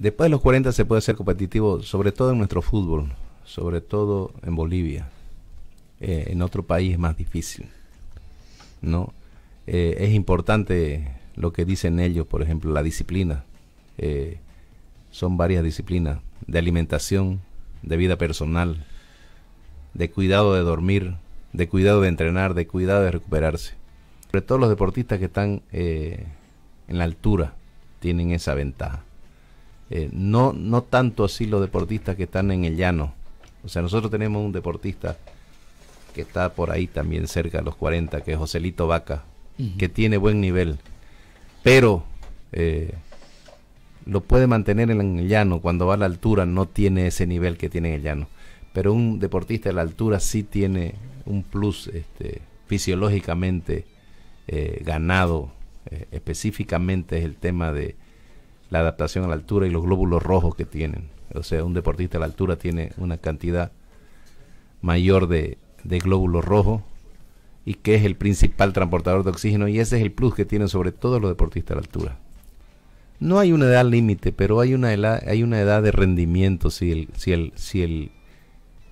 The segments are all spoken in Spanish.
después de los 40 se puede ser competitivo, sobre todo en nuestro fútbol, sobre todo en Bolivia. Eh, en otro país es más difícil. ¿no? Eh, es importante lo que dicen ellos, por ejemplo, la disciplina. Eh, son varias disciplinas de alimentación, de vida personal, de cuidado de dormir, de cuidado de entrenar, de cuidado de recuperarse. Sobre todo los deportistas que están en la altura tienen esa ventaja. Eh, no, no tanto así los deportistas que están en el llano. O sea, nosotros tenemos un deportista que está por ahí también cerca de los 40, que es Joselito Vaca, que tiene buen nivel, pero eh, lo puede mantener en el llano, cuando va a la altura no tiene ese nivel que tiene en el llano. Pero un deportista a la altura sí tiene un plus este, fisiológicamente eh, ganado, específicamente es el tema de la adaptación a la altura y los glóbulos rojos que tienen. O sea, un deportista a la altura tiene una cantidad mayor de, glóbulos rojos y que es el principal transportador de oxígeno y ese es el plus que tienen sobre todo los deportistas a la altura. No hay una edad límite, pero hay una edad, hay una edad de rendimiento si el, si el, si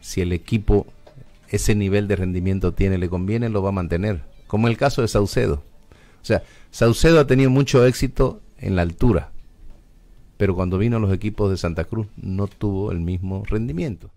si el equipo ese nivel de rendimiento tiene, le conviene, lo va a mantener. Como el caso de Saucedo. O sea, Saucedo ha tenido mucho éxito en la altura, pero cuando vino a los equipos de Santa Cruz no tuvo el mismo rendimiento.